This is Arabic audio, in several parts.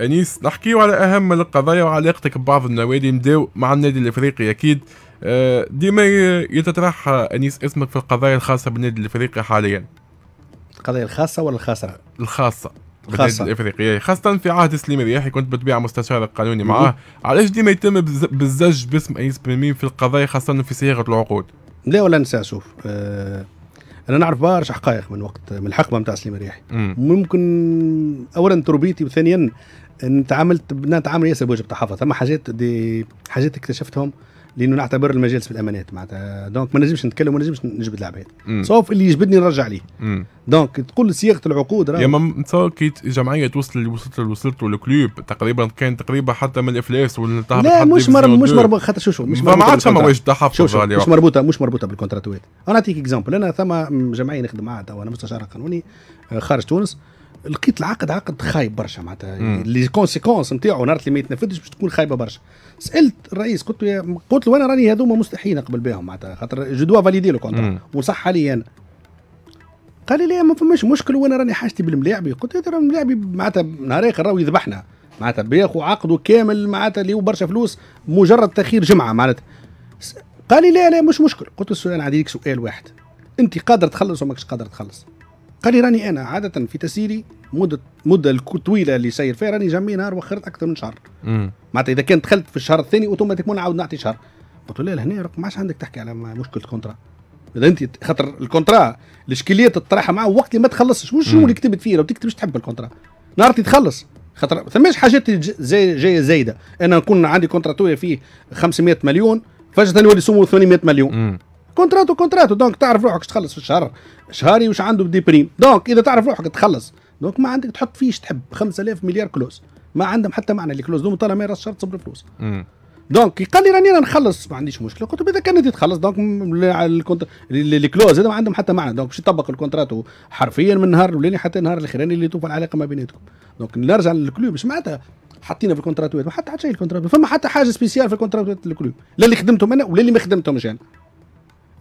أنيس نحكيو على أهم القضايا وعلاقتك ببعض النوادي نبداو مع النادي الإفريقي أكيد آه، ديما يتطرح أنيس اسمك في القضايا الخاصة بالنادي الإفريقي حاليا القضايا الخاصة ولا الخاسرة؟ الخاصة الخاصة الافريقيه يعني خاصه في عهد سليم رياحي كنت بالطبيعه مستشار قانوني معاه علاش ديما يتم بالزج باسم انيس بن في القضايا خاصه في صياغه العقود لا ولا ننسى شوف أه انا نعرف برشا حقائق من وقت من الحقبه نتاع سليم رياحي ممكن اولا تربيتي وثانيا بنات نتعامل ياسر بوجه بتاع ثم حاجات دي حاجات اكتشفتهم لانه نعتبر المجالس في الامانات معناتها دونك ما نجمش نتكلم وما نجمش نجبد العباد سوف اللي يجبدني نرجع ليه دونك تقول صياغه العقود راه يا نتصور كي جمعيه اللي وصلت وصلت للكلوب تقريبا كان تقريبا حتى من الافلاس ولا لا مش مش مربوط خاطر شو شو مش مربوط ما عادش فما واجد تحفظ مش مربوطه مش مربوطه بالكونتراتوات انا نعطيك اكزامبل انا ثم جمعيه نخدم معها انا مستشار قانوني خارج تونس لقيت العقد عقد خايب برشا معناتها لي كونسيكونس نتاعو نهار اللي ما يتنفذش باش تكون خايبه برشا سالت الرئيس قلت له قلت له انا راني هذوما مستحيل نقبل بهم معناتها خاطر جو دوا فاليدي لو كونترا وصح علي انا قال لي لا ما فماش مشكل وانا راني حاجتي بالملاعبي قلت له ترى الملاعبي معناتها اخر راهو يذبحنا معناتها بياخذ عقده كامل معناتها اللي هو برشا فلوس مجرد تاخير جمعه معناتها قال لي لا لا مش مشكل قلت له السؤال عندي لك سؤال واحد انت قادر تخلص وماكش قادر تخلص قال لي راني انا عاده في تسييري مده مده طويله اللي سير فيها راني جمي نهار وخرت اكثر من شهر معناتها اذا كان دخلت في الشهر الثاني اوتوماتيكمون نعاود نعطي شهر قلت له لهنا ما عادش عندك تحكي على مشكله كونترا اذا انت خاطر الكونترا الاشكاليه تطرحها معه وقت اللي ما تخلصش مش هو اللي كتبت فيه لو تكتب تحب الكونترا نهار تخلص خاطر ثماش حاجات زي جايه زايده انا نكون عندي كونترا فيه 500 مليون فجاه يولي سمو 800 مليون كونتراتو كونتراتو دونك تعرف روحك تخلص في الشهر شهري واش عنده بدي بريم دونك اذا تعرف روحك تخلص دونك ما عندك تحط فيش تحب 5000 مليار كلوز ما عندهم حتى معنى لي كلوز دوم طالما ما راس شرط صبر فلوس دونك قال لي راني نخلص ما عنديش مشكله قلت له اذا كان دي تخلص دونك الكلوز هذا ما عندهم حتى معنى دونك باش يطبق الكونترات حرفيا من نهار الاولاني حتى النهار الاخراني اللي توفى العلاقه ما بيناتكم دونك نرجع للكلوب مش معناتها حطينا في الكونترات ما حتى حتى شيء الكونترات فما حتى حاجه سبيسيال في الكونترات الكلوب لا اللي خدمتهم انا ولا اللي ما خدمتهمش انا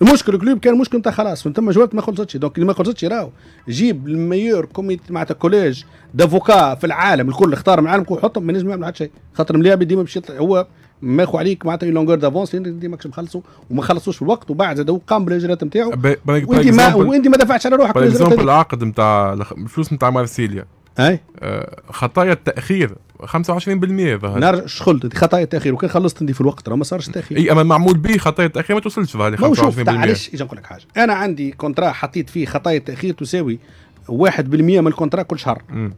المشكل الكلوب كان مشكل نتاع خلاص من ثم جولات ما خلصتش دونك ما خلصتش راهو جيب الميور كوميت معناتها كوليج دافوكا في العالم الكل اختار من العالم حطهم ما نجم يعمل حتى شيء خاطر ملاعب ديما باش هو ماخو عليك معناتها لونغور دافونس انت ماكش مخلصو وما خلصوش في الوقت وبعد زاد قام بالاجراءات نتاعو وانت ما وانت ما دفعتش على روحك باغ العقد نتاع الفلوس نتاع مارسيليا اي آه، خطايا التاخير 25% ظهر نهار شخلت خطايا تاخير وكان خلصت انت في الوقت راه ما صارش تاخير اي اما معمول به خطايا تاخير ما توصلش هذه 25% شوف علاش اجي نقول لك حاجه انا عندي كونترا حطيت فيه خطايا تاخير تساوي 1% من الكونترا كل شهر م.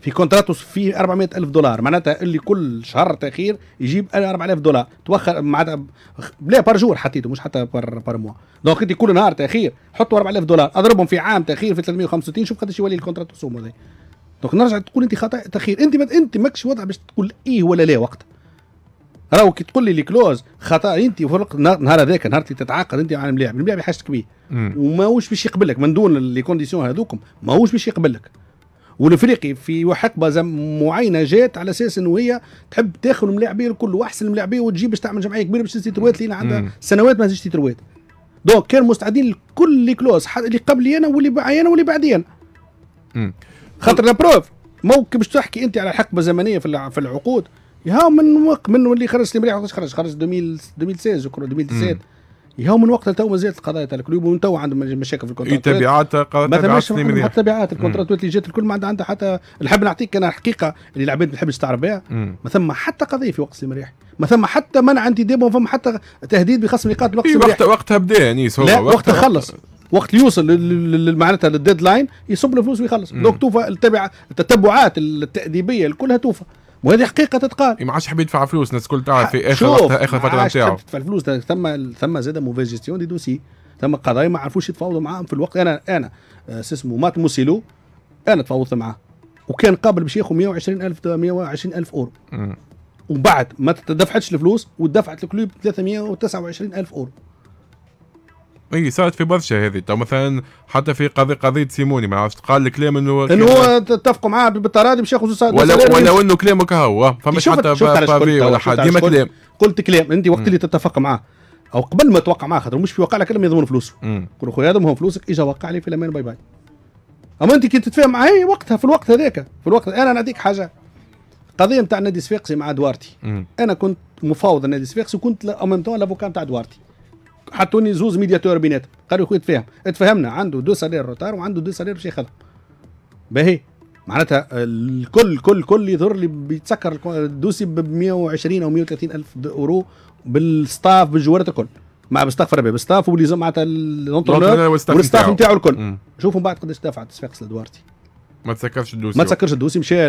في كونترا فيه 400 الف دولار معناتها اللي كل شهر تاخير يجيب 4000 دولار توخر معناتها لا بار جور حطيته مش حتى بار بار موا دونك انت كل نهار تاخير حطوا 4000 دولار اضربهم في عام تاخير في 365 شوف قداش يولي الكونترا هذا دونك نرجع تقول انت خطا تاخير انت مد... انت ماكش وضع باش تقول ايه ولا لا وقتها راهو كي تقول لي لي كلوز خطا انت فرق نهار هذاك نهار اللي تتعاقد انت مع الملاعب الملاعب يحاجتك به وماهوش باش يقبلك من دون لي كونديسيون هذوكم ماهوش باش يقبلك والافريقي في حقبه معينه جات على اساس انه هي تحب تاخذ الملاعبيه الكل واحسن الملاعبيه وتجيب باش تعمل جمعيه كبيره باش تنسي تروات لين عندها سنوات ما تنسيش تروات دونك كانوا مستعدين لكل لي كلوز اللي قبلي انا واللي بعدي انا واللي بعدي انا خاطر لابروف موك باش تحكي انت على حقبه زمنيه في في العقود يهاو من وقت من اللي خرج سليم ريح خرج خرج 2016 2017 يهاو من وقت تو مازالت القضايا تاع الكلوب ومن تو عندهم مشاكل في الكونتراكت إيه، تبعات ما ثماش تبعات الكونترات اللي جات الكل ما عندها عندها حتى نحب نعطيك انا الحقيقه اللي العباد ما تحبش تعرف بها ما ثم حتى قضيه في وقت سليم ريح ما ثم حتى منع انتداب وما ثم حتى تهديد بخصم نقاط الوقت وقت إيه، وقتها بدا يعني لا وقتها خلص وقت يوصل معناتها للديد لاين يصب الفلوس ويخلص دونك توفى التبع التتبعات التاديبيه كلها توفى وهذه حقيقه تتقال ما عادش يحب يدفع فلوس الناس الكل تعرف في اخر وقت اخر فتره شوف تدفع فلوس ثم ثم زاد موفيز جيستيون دي دوسي ثم قضايا ما عرفوش يتفاوضوا معاهم في الوقت انا انا آه، اسمه مات موسيلو انا تفاوضت معاه وكان قابل باش ياخذ 120 الف 120 الف اورو وبعد ما دفعتش الفلوس ودفعت الكلوب 329 الف اورو اي صارت في برشا هذه تو مثلا حتى في قضيه قضيه سيموني ما عرفت قال الكلام انه انه هو اتفقوا معاه بالتراضي باش ياخذوا صار ولو ولو انه كلامك هو فماش حتى بافي ولا حد ديما كلام قلت كلام انت وقت اللي تتفق معاه او قبل ما توقع معاه خاطر مش في وقع لك الا يضمن فلوسه قول خويا هذا مهم فلوسك اجا وقع لي في الامان باي باي اما انت كي تتفاهم معايا وقتها في الوقت هذاك في الوقت انا نعطيك حاجه قضيه نتاع نادي صفاقسي مع دوارتي انا كنت مفاوض النادي صفاقسي وكنت او ميم لافوكا نتاع دوارتي حطوني زوز ميدياتور بيناتهم قالوا خويا تفاهم اتفاهمنا عنده دو سالير روتار وعنده دو سالير باش يخدم باهي معناتها الكل كل كل يظهر لي بيتسكر الدوسي ب 120 او 130 الف اورو بالستاف بالجوارات الكل مع بستغفر ربي بالستاف واللي معناتها الانترنور والستاف نتاعو الكل شوفوا بعد قداش دفعت صفاقس الدوارتي ما تسكرش الدوسي ما تسكرش الدوسي مشى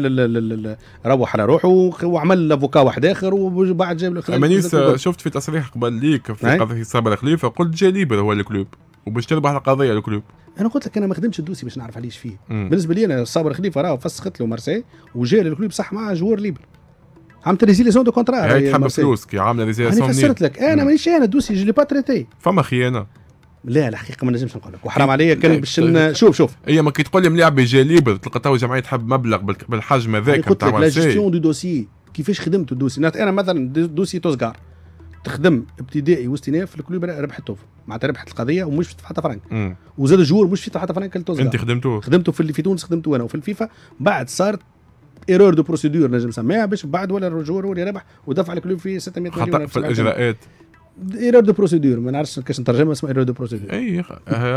روح على روحه وعمل لافوكا واحد اخر وبعد جاب امانيس شفت في تصريح قبل ليك في نعم. قضيه صابر خليفه قلت جا ليبر هو الكلوب وباش تربح القضيه الكلوب انا قلت لك انا ما خدمتش الدوسي باش نعرف علاش فيه مم. بالنسبه لي انا صابر خليفه راه فسخت له مارسي وجا للكلوب صح مع جوار ليبر عملت ريزيليسيون دو كونترا هي تحب فلوس كي عامله ريزيليسيون انا فسرت لك انا مانيش انا الدوسي جو لي با تريتي فما خيانه لا الحقيقه ما نجمش نقول لك وحرام طيب، عليا كان طيب، باش طيب. شوف شوف هي ما كي تقول لي ملعبه ليبر تلقى تو جمعيه تحب مبلغ بالحجم هذاك تاع لا جيستيون دو دوسي كيفاش خدمت الدوسي انا مثلا دوسي توزكار تخدم ابتدائي واستئناف في الكلوب ربحته معناتها ربحت القضيه ومش في حتى فرنك وزاد جور مش في حتى فرنك انت خدمته خدمته في اللي في تونس خدمته انا وفي الفيفا بعد صارت ايرور دو بروسيدور نجم نسميها باش بعد ولا الجمهور ولا ربح ودفع الكلوب في 600 مليون خطا في الاجراءات ايرور دو بروسيدور ما نعرفش كاش نترجمها اسمها ايرور دو بروسيدور اي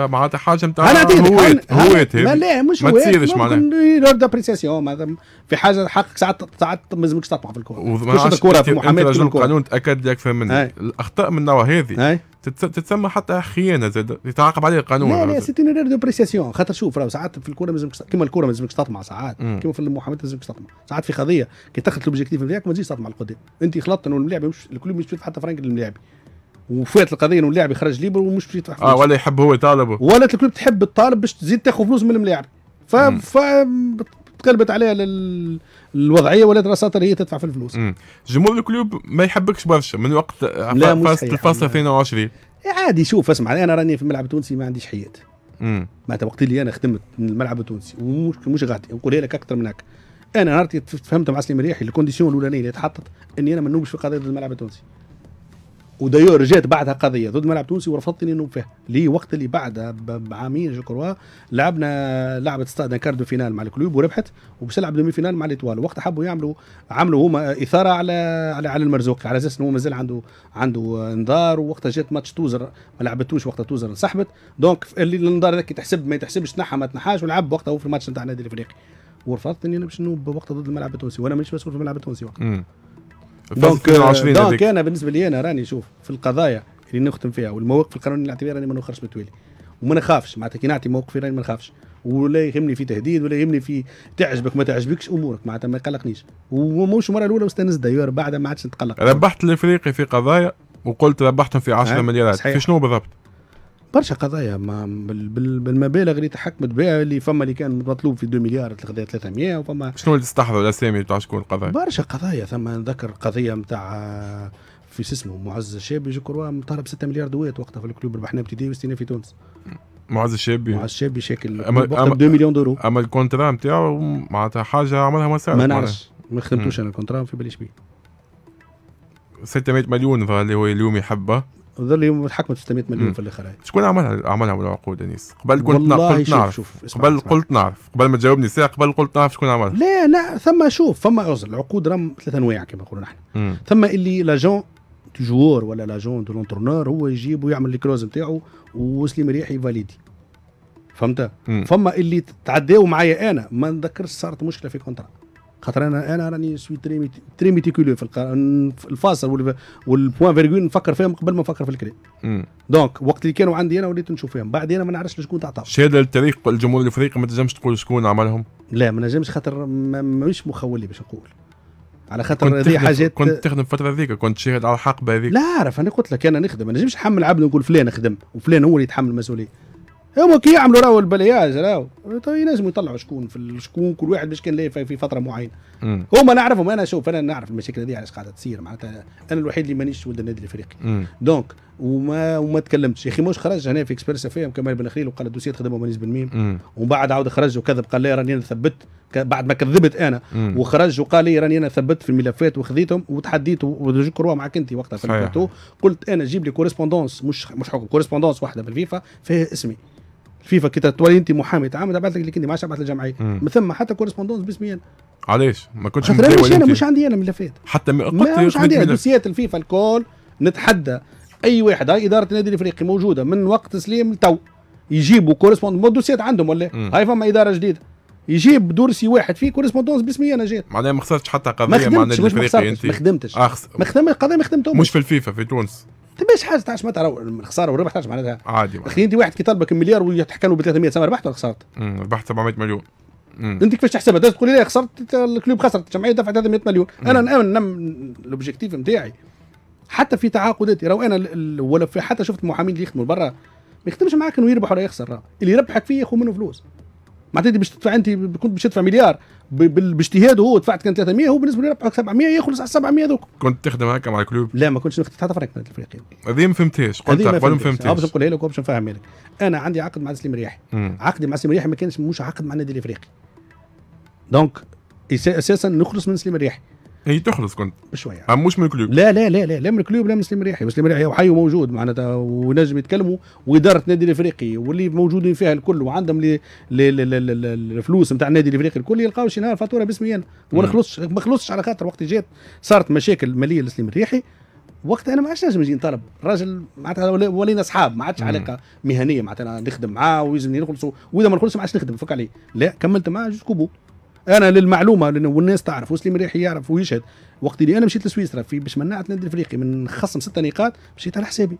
معناتها حاجه نتاع انا هويت هويت ما لا مش ما تصيرش معناتها ايرور دو معناتها في حاجه حقك ساعات ساعات ما لازمكش تطمع في الكره مش الكره في محاماه القانون تاكد لك فهم منها الاخطاء من النوع هذه تتسمى حتى خيانه زاد يتعاقب عليها القانون لا لا سيتي ايرور دو ابريسيسيون خاطر شوف راه ساعات في الكره لازمك كيما الكره ما لازمكش تطمع ساعات كيما في المحاماه لازمكش تطمع ساعات في قضيه كي تاخذ الاوبجيكتيف نتاعك ما تجيش تطمع القدام انت خلطت انه الملاعب الكل مش حتى فرانك للملاعب وفات القضيه انه اللاعب يخرج ليبر ومش باش يدفع فلوس اه ولا يحب هو يطالبه ولا الكلوب تحب الطالب باش تزيد تاخذ فلوس من الملاعب ف ف تقلبت عليها الوضعيه ولا دراساتها هي تدفع في الفلوس جمهور الكلوب ما يحبكش برشا من وقت الفاصل آه، 2020 إيه، عادي شوف اسمع انا راني في الملعب التونسي ما عنديش حياه معناتها وقت اللي انا خدمت من الملعب التونسي ومش مش غادي نقولها لك اكثر من هكا انا نهار تفهمت مع سليم مريحي الكونديسيون الاولانيه اللي تحطت اني انا ما نوبش في قضيه الملعب التونسي ودايو رجعت بعدها قضيه ضد ملعب تونسي ورفضت اني نوب فيها لي وقت اللي بعدها بعامين جو كروا لعبنا لعبت ستاد كاردو فينال مع الكلوب وربحت وباش دومي فينال مع الاطوال وقتها حبوا يعملوا عملوا هما اثاره على على, على المرزوق على اساس انه مازال عنده عنده انذار ووقتها جات ماتش توزر ما لعبتوش وقتها توزر انسحبت دونك اللي الانذار هذاك تحسب ما تحسبش تنحى ما تنحاش ولعب وقتها هو في الماتش نتاع النادي الافريقي ورفضت اني نمشي نوب وقتها ضد الملعب التونسي وانا مانيش مسؤول في الملعب التونسي وقتها دونك دونك انا بالنسبه لي انا راني شوف في القضايا اللي نختم فيها والمواقف القانونيه اللي نعتبرها راني ما نخرجش متوالي وما نخافش معناتها كي نعطي موقفي راني ما نخافش ولا يهمني في تهديد ولا يهمني في تعجبك ما تعجبكش امورك معناتها ما يقلقنيش وموش المره الاولى واستانست دايور بعدها ما عادش نتقلق ربحت الافريقي في قضايا وقلت ربحتهم في 10 مليارات في شنو بالضبط؟ برشا قضايا ما بالمبالغ اللي تحكمت بها اللي فما اللي كان مطلوب في 2 مليار تلقى 300 وفما شنو اللي تستحضر الاسامي تاع شكون القضايا؟ برشا قضايا ثم نذكر قضيه نتاع في اسمه معز الشابي جو كروا مطالب 6 مليار دوات وقتها في الكلوب ربحنا ابتدائي واستئناف في تونس معز الشابي معز الشابي شاكل أما أما 2 مليون دورو اما الكونترا نتاعو معناتها حاجه عملها مسار ما نعرفش ما خدمتوش انا الكونترا ما في باليش بيه 600 مليون اللي هو اليوم يحبه ظل يوم الحكم 600 مليون في الاخر شكون عملها عملها العقود انيس قبل كنت قلت نعرف شوف قبل قلت نعرف قبل ما تجاوبني ساعه قبل قلت نعرف شكون عملها لا لا ثم شوف فما العقود رم ثلاث انواع كما نقولوا نحن ثم اللي لاجون جوور ولا لاجون دو لونترونور هو يجيب ويعمل الكلوز نتاعو وسليم ريحي فاليدي فهمت فما اللي تعداو معايا انا ما نذكرش صارت مشكله في كونترا خاطر انا انا راني سوي تري تري ميتيكولو في الفاصل والبوان فيرغول نفكر فيهم قبل ما نفكر في الكلام دونك وقت اللي كانوا عندي انا وليت نشوف فيهم بعد انا ما نعرفش شكون تعطى شهادة للتاريخ الجمهور الافريقي ما تنجمش تقول شكون عملهم لا ما نجمش خاطر ماهوش مخولي باش نقول على خاطر هذه حاجات كنت تخدم الفتره هذيك كنت شاهد على الحقبه هذيك لا عارف انا قلت لك انا نخدم ما نجمش نحمل عبد نقول فلان خدم وفلان هو اللي يتحمل المسؤوليه هما إيه، كي يعملوا راهو البلياز راهو طيب لازم يطلعوا شكون في شكون كل واحد باش كان ليه في فتره معينه هما نعرفهم انا شوف انا نعرف المشاكل هذه علاش قاعده تصير معناتها انا الوحيد اللي مانيش ولد النادي الافريقي دونك وما وما تكلمتش يا اخي موش خرج هنا في اكسبرس اف ام كمال بن خليل وقال الدوسيه تخدمه مانيش بالميم ومن بعد عاود خرج وكذب قال لي راني انا ثبت بعد ما كذبت انا وخرج وقال لي راني انا ثبت في الملفات وخذيتهم وتحديت وذكروا معك انت وقتها في قلت انا جيب لي كورسبوندونس مش مش حكم كورسبوندونس واحده بالفيفا فيها اسمي فيفا كي تولي انت محامي تعامل تبعث لك اللي ما عادش تبعث للجمعيه ما ثم حتى كورسبوندونس باسمي انا علاش ما كنتش خاطر مش انا مش عندي انا ملفات حتى ما, مش عندي انا دوسيات الفيفا الكل نتحدى اي واحد هاي اداره النادي الافريقي موجوده من وقت سليم لتو يجيبوا كورسبوند دوسيات عندهم ولا هاي فما اداره جديده يجيب دورسي واحد فيه كورسبوندونس باسمي انا جيت معناها ما خسرتش حتى قضيه مع النادي الافريقي انت ما خدمتش ما خدمتش قضيه ما خدمتهمش مش في الفيفا في تونس تبقاش حاجه تعرفش ما تعرف الخساره والربح تعرفش معناتها عادي اخي انت واحد كي طلبك مليار ويتحكى له ب 300 سنه ربحت ولا خسرت؟ ربحت 700 مليون انت كيفاش تحسبها تقول لي لا خسرت الكلوب خسرت الجمعيه دفعت 300 مليون انا نامن الاوبجيكتيف نتاعي حتى في تعاقداتي راهو انا ولا في حتى شفت محامين اللي يخدموا برا ما يخدمش معاك انه يربح ولا يخسر اللي يربحك فيه ياخذ منه فلوس معناتها باش تدفع انت كنت باش تدفع مليار باجتهاده هو دفعت كان 300 هو بالنسبه لي ربحك 700 يخلص على 700 ذوك كنت تخدم هكا مع الكلوب لا ما كنتش نخدم حتى فريق من الافريقي هذه ما فهمتهاش قلت قبل ما فهمتهاش باش آه، نقولها لك باش نفهمها لك انا عندي عقد مع سليم رياحي عقدي مع سليم رياحي ما كانش مش عقد مع النادي الافريقي دونك اساسا نخلص من سليم رياحي هي تخلص كنت بشويه مش من الكلوب لا لا لا لا لا من الكلوب لا من سليم ريحي سليم ريحي وحي وموجود معناتها ونجم يتكلموا واداره النادي الافريقي واللي موجودين فيها الكل وعندهم الفلوس نتاع النادي الافريقي الكل يلقاو شي نهار فاتوره باسمي انا وما نخلصش ما خلصش على خاطر وقت جات صارت مشاكل ماليه لسليم الريحي وقتها انا ما عادش نجم نجي نطلب الراجل معناتها ولينا اصحاب ما عادش علاقه مهنيه معناتها نخدم معاه ويلزمني نخلص واذا ما نخلصش ما عادش نخدم فك عليه لا كملت معاه جوست كوبو انا للمعلومه والناس تعرف وسليم ريحي يعرف ويشهد وقت اللي انا مشيت لسويسرا في باش منعت النادي الافريقي من خصم ستة نقاط مشيت على حسابي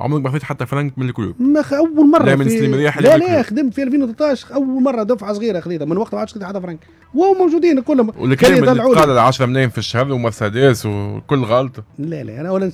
عمرك ما خذيت حتى فرنك من الكلوب ما اول مره لا من سليم رياح لا لا خدمت في 2013 اول مره دفعه صغيره خذيتها من وقت ما عادش خذيت حتى فرنك وهو موجودين كلهم والكلمه اللي قال 10 ملايين في الشهر ومرسيدس وكل غلطه لا لا انا اولا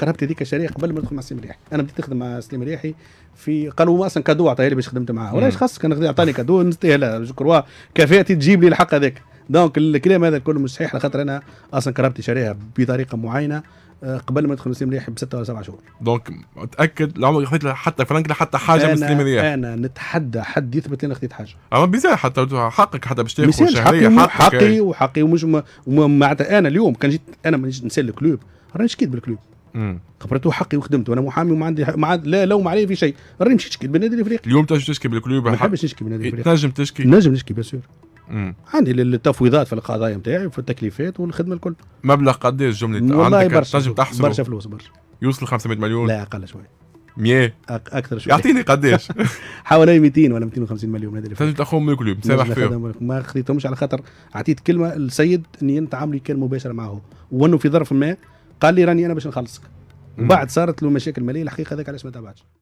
كرهبت هذيك الشريحه قبل ما ندخل مع سليم رياحي انا بديت نخدم مع سليم رياحي في قالوا اصلا كادو عطاه لي باش خدمت معاه ولا خاص كان عطاني كادو نعطيه لا جو كفاءتي تجيب لي الحق هذاك دونك الكلام هذا كله مش صحيح على خاطر انا اصلا كرهبت شريحه بطريقه معينه آه، قبل ما يدخل نسيم مليح بستة ولا سبعة شهور دونك متاكد العمر عمرك خذيت حتى فرنك حتى حاجه من سليم مليح انا نتحدى حد يثبت لنا انا خذيت حاجه اما بيزا حتى حقك حتى باش تاخذ حقي حقك حقي وحقي ومش معناتها انا اليوم كان جيت انا مانيش نسال الكلوب راني شكيت بالكلوب خبرته حقي وخدمت وانا محامي وما عندي ما عاد لا لوم علي في شيء راني مشيت نشكي بالنادي الافريقي اليوم تنجم تشكي بالكلوب ما نحبش نشكي بالنادي إيه، الافريقي تنجم تشكي نجم نشكي بيان مم. عندي التفويضات في القضايا نتاعي وفي التكليفات والخدمه الكل مبلغ قداش جمله عندك تنجم تحصل برشا فلوس برشا يوصل 500 مليون لا اقل شويه 100 اكثر شويه يعطيني قداش حوالي 200 ولا 250 مليون هذا اللي تنجم تاخذهم من الكلوب سامح فيهم ما خذيتهمش على خاطر اعطيت كلمه للسيد اني انت كان مباشره معه وانه في ظرف ما قال لي راني انا باش نخلصك وبعد صارت له مشاكل ماليه الحقيقه هذاك علاش ما تابعتش